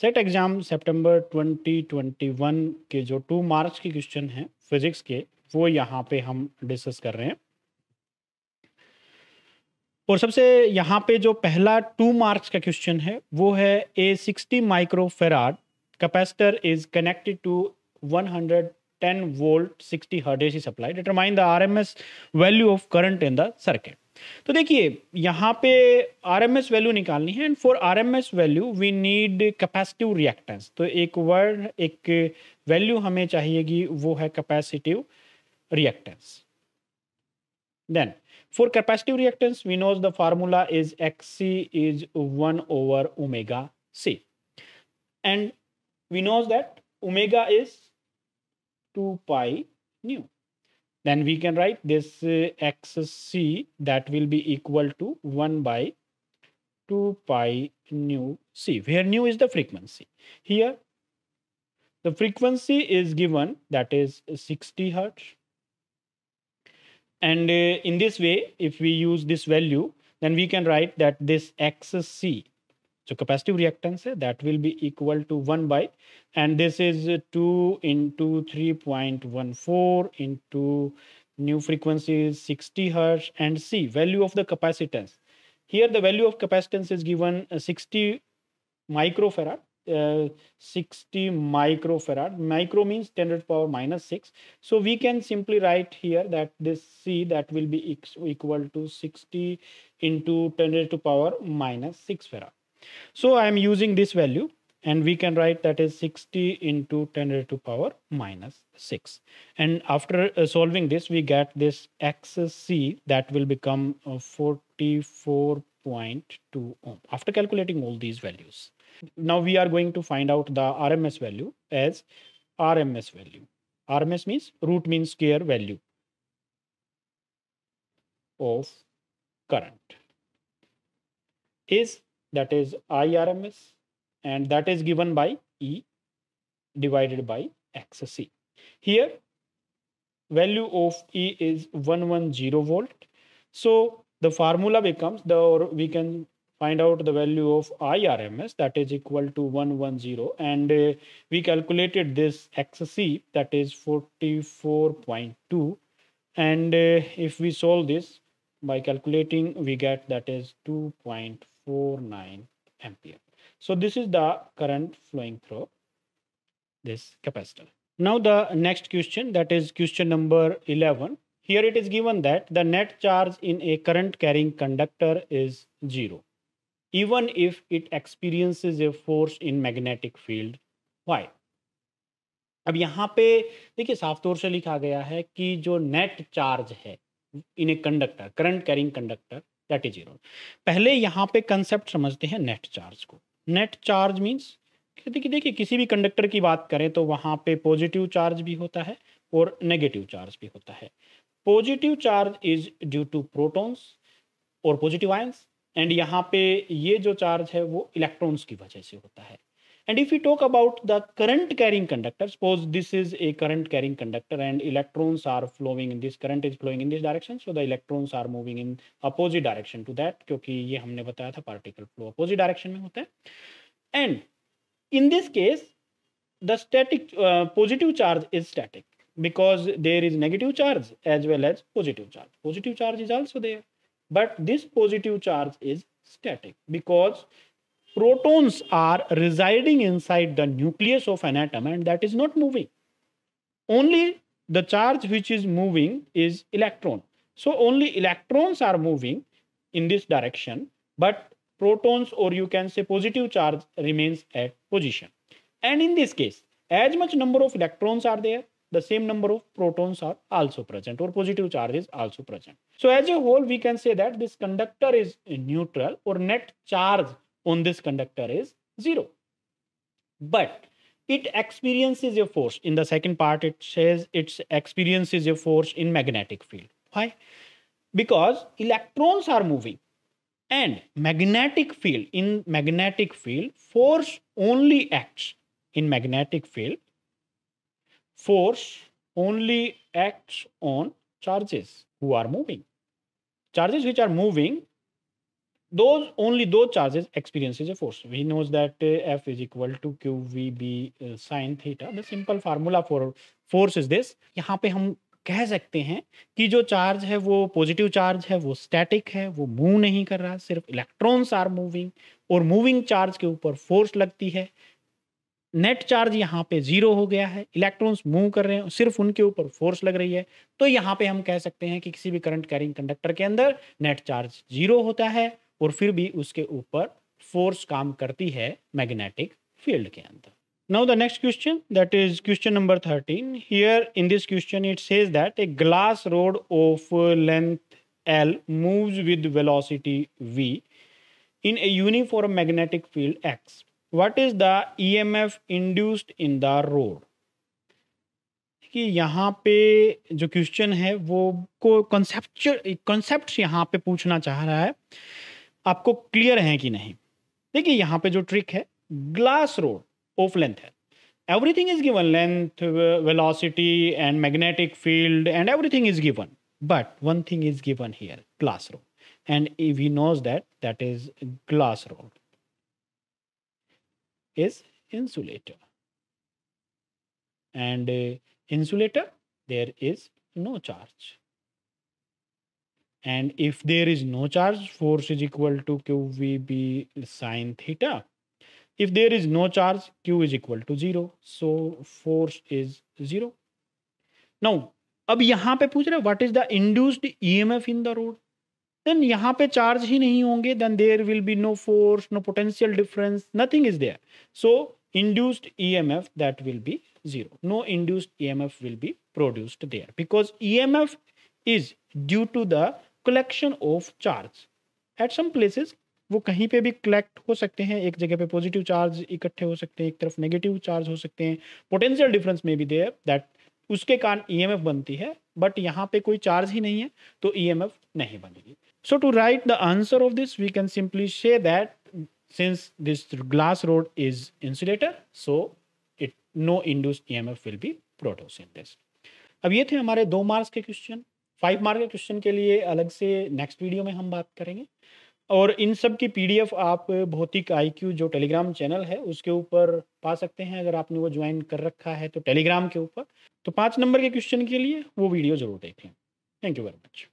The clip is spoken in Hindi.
सेट एग्ज़ाम सितंबर 2021 के जो टू मार्क्स के क्वेश्चन हैं फिजिक्स के वो यहाँ पे हम डिस्कस कर रहे हैं और सबसे यहाँ पे जो पहला टू मार्क्स का क्वेश्चन है वो है a sixty micro farad capacitor is connected to 110 volt 60 hertz AC supply determine the RMS value of current in the circuit तो देखिए यहाँ पे एस वैल्यू निकालनी है and for RMS value we need capacitive reactance तो एक वर्ड एक वैल्यू हमें चाहिएगी वो है capacitive reactance then for capacitive reactance we knows the formula is X C is one over omega C and we knows that omega is two pi nu then we can write this uh, xc that will be equal to 1 by 2 pi nu c where nu is the frequency here the frequency is given that is 60 hertz and uh, in this way if we use this value then we can write that this xc so capacitive reactance eh, that will be equal to 1 by and this is 2 into 3.14 into new frequency is 60 hertz and C value of the capacitance. Here the value of capacitance is given uh, 60 microfarad. Uh, 60 microfarad micro means 10 to the power minus 6 so we can simply write here that this c that will be equal to 60 into 10 to the power minus 6 farad so I am using this value and we can write that is 60 into 10 raised to power minus 6. And after uh, solving this, we get this XC that will become 44.2 ohm after calculating all these values. Now we are going to find out the RMS value as RMS value. RMS means root mean square value of current is that is irms and that is given by e divided by xc here value of e is 110 volt so the formula becomes the or we can find out the value of irms that is equal to 110 and uh, we calculated this xc that is 44.2 and uh, if we solve this by calculating we get that is 2.4 0.49 ampere. So this is the current flowing through this capacitor. Now the next question that is question number 11. Here it is given that the net charge in a current carrying conductor is zero even if it experiences a force in magnetic field. Why? अब यहाँ पे देखिए साफ तौर से लिखा गया है कि जो नेट चार्ज है in a conductor current carrying conductor that is zero पहले यहाँ पे कंसेप्ट समझते हैं नेट चार्ज को नेट चार्ज मीन्स देखिए देखिए किसी भी कंडक्टर की बात करें तो वहाँ पे पॉजिटिव चार्ज भी होता है और नेगेटिव चार्ज भी होता है positive charge is due to protons और पॉजिटिव आयंस एंड यहाँ पे ये जो चार्ज है वो इलेक्ट्रॉन्स की वजह से होता है And if we talk about the current carrying conductor, suppose this is a current carrying conductor and electrons are flowing in this current is flowing in this direction. So the electrons are moving in opposite direction to that Because we have particle flow opposite direction And in this case, the static uh, positive charge is static because there is negative charge as well as positive charge. Positive charge is also there. But this positive charge is static because protons are residing inside the nucleus of an atom and that is not moving. Only the charge which is moving is electron. So only electrons are moving in this direction, but protons or you can say positive charge remains at position. And in this case, as much number of electrons are there, the same number of protons are also present or positive charge is also present. So as a whole, we can say that this conductor is neutral or net charge on this conductor is 0. But it experiences a force. In the second part, it says it experiences a force in magnetic field. Why? Because electrons are moving and magnetic field in magnetic field force only acts in magnetic field force only acts on charges who are moving charges which are moving those only those charges experiences a force we knows that uh, f is equal to qvb uh, sin theta the simple formula for force is this यहाँ पे हम कह सकते हैं कि जो चार्ज है वो पॉजिटिव चार्ज है वो स्टैटिक है वो मूव नहीं कर रहा सिर्फ इलेक्ट्रॉन्स आर मूविंग और मूविंग चार्ज के ऊपर फोर्स लगती है नेट चार्ज यहाँ पे जीरो हो गया है इलेक्ट्रॉन्स मूव कर रहे हैं सिर्फ उनके ऊपर फोर्स लग रही है तो यहाँ पे हम कह सकते हैं कि किसी भी करंट कैरिंग कंडक्टर के अंदर नेट चार्ज जीरो होता है और फिर भी उसके ऊपर फोर्स काम करती है मैग्नेटिक फील्ड के अंदर now the next question that is question number thirteen here in this question it says that a glass rod of length L moves with velocity V in a uniform magnetic field X what is the EMF induced in the rod कि यहाँ पे जो क्वेश्चन है वो को कॉन्सेप्ट कॉन्सेप्ट यहाँ पे पूछना चाह रहा है आपको क्लियर है कि नहीं देखिए यहाँ पे जो ट्रिक है ग्लास रोड ऑफ लेंथ है everything is given length velocity and magnetic field and everything is given but one thing is given here glass rod and we knows that that is glass rod is insulator and insulator there is no charge and if there is no charge force is equal to qvb sine theta if there is no charge q is equal to 0 so force is 0 now अब यहां पे what is the induced EMF in the rod? Then the rod then यहां पे चार्ज ही नहीं होंगे then there will be no force no potential induced EMF that will be zero. No induced EMF will be produced there because EMF is due to the collection of charge at some places वो कहीं पे भी कलेक्ट हो सकते हैं एक जगह पे पॉजिटिव चार्ज इकट्ठे हो सकते हैं एक तरफ नेगेटिव चार्ज हो सकते हैं पोटेंशियल डिफरेंस में भी देयर दैट उसके कारण ईएमएफ e बनती है बट यहाँ पे कोई चार्ज ही नहीं है तो ईएमएफ e नहीं बनेगी so to write the answer of this we can simply say that since this glass rod is insulator so it no induce E M F will be produce in this अब ये थे हमारे दो मार्क्स के क्वेश्चन फाइव मार्क के क्वेश्चन के लिए अलग से नेक्स्ट वीडियो में हम बात करेंगे और इन सब की पीडीएफ आप भौतिक आईक्यू जो टेलीग्राम चैनल है उसके ऊपर पा सकते हैं अगर आपने वो ज्वाइन कर रखा है तो टेलीग्राम के ऊपर तो पाँच नंबर के क्वेश्चन के लिए वो वीडियो जरूर देख लें थैंक यू वेरी मच